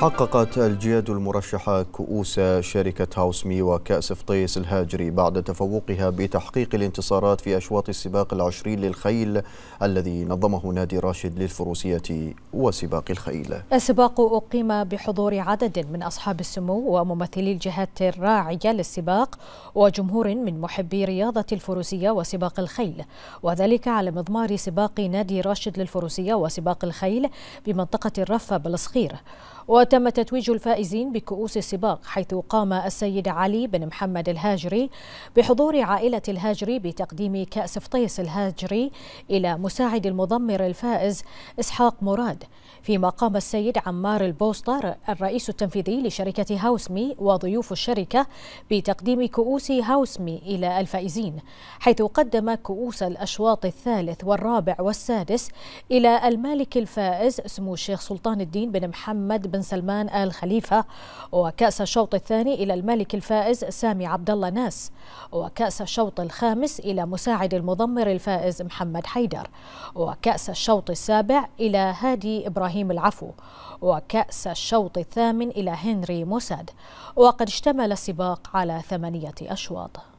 حققت الجياد المرشحة كؤوس شركة هاوس مي وكأس فطيس الهاجري بعد تفوقها بتحقيق الانتصارات في أشواط السباق العشرين للخيل الذي نظمه نادي راشد للفروسية وسباق الخيل السباق أقيم بحضور عدد من أصحاب السمو وممثلي الجهات الراعية للسباق وجمهور من محبي رياضة الفروسية وسباق الخيل وذلك على مضمار سباق نادي راشد للفروسية وسباق الخيل بمنطقة الرفة بالصخير وتم تتويج الفائزين بكؤوس السباق حيث قام السيد علي بن محمد الهاجري بحضور عائلة الهاجري بتقديم كأس فطيس الهاجري إلى مساعد المضمر الفائز إسحاق مراد فيما قام السيد عمار البوستر الرئيس التنفيذي لشركة هاوسمي وضيوف الشركة بتقديم كؤوس هاوسمي إلى الفائزين حيث قدم كؤوس الأشواط الثالث والرابع والسادس إلى المالك الفائز سمو الشيخ سلطان الدين بن محمد بن سلمان سلمان آل خليفة وكأس الشوط الثاني إلى الملك الفائز سامي عبد الله ناس وكأس الشوط الخامس إلى مساعد المضمر الفائز محمد حيدر وكأس الشوط السابع إلى هادي إبراهيم العفو وكأس الشوط الثامن إلى هنري موساد وقد اشتمل السباق على ثمانية أشواط